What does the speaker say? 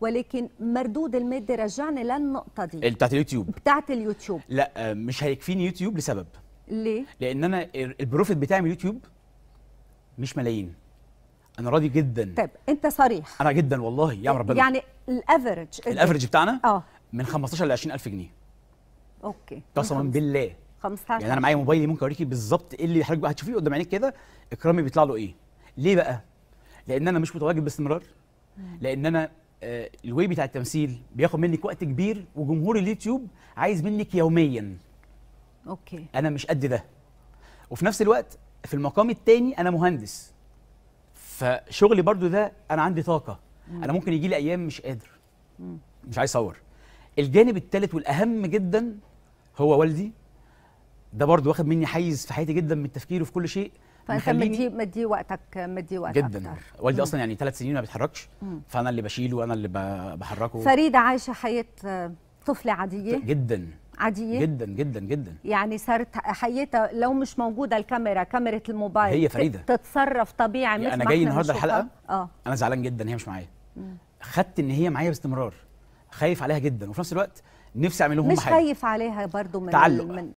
ولكن مردود المادي رجعني للنقطه دي بتاعت اليوتيوب بتاعت اليوتيوب لا آه، مش هيكفيني يوتيوب لسبب ليه لان انا البروفيت بتاعي من اليوتيوب مش ملايين انا راضي جدا طيب انت صريح انا جدا والله يا ربنا يعني الافرج الافرج بتاعنا اه من 15 ل 20000 جنيه اوكي قسما بالله 15 يعني انا معايا موبايلي ممكن اوريكي بالظبط ايه اللي حضرتك بقى هتشوفيه قدام عينيك كده اكرامي بيطلع له ايه ليه بقى لان انا مش متواجد باستمرار لان انا آه، الواي بتاع التمثيل بياخد منك وقت كبير وجمهور اليوتيوب عايز منك يوميا اوكي انا مش قد ده وفي نفس الوقت في المقام الثاني انا مهندس فشغلي برضو ده انا عندي طاقه مم. انا ممكن يجي لي ايام مش قادر مم. مش عايز اصور الجانب الثالث والاهم جدا هو والدي ده برضو واخد مني حيز في حياتي جدا من التفكير وفي كل شيء فانت مدي مدي وقتك مدي وقتك جدا أكتر. والدي اصلا يعني ثلاث سنين ما بيتحركش فانا اللي بشيله وانا اللي بحركه فريده عايشه حياه آه، طفله عاديه جدا عاديه جدا جدا جدا يعني صارت حياتها لو مش موجوده الكاميرا كاميرا الموبايل هي فريده تتصرف طبيعي مثل انا جاي النهارده الحلقه اه انا زعلان جدا هي مش معايا خدت ان هي معايا باستمرار خايف عليها جدا وفي نفس الوقت نفسي اعمل لهم حاجه مش خايف عليها برضو من تعلق من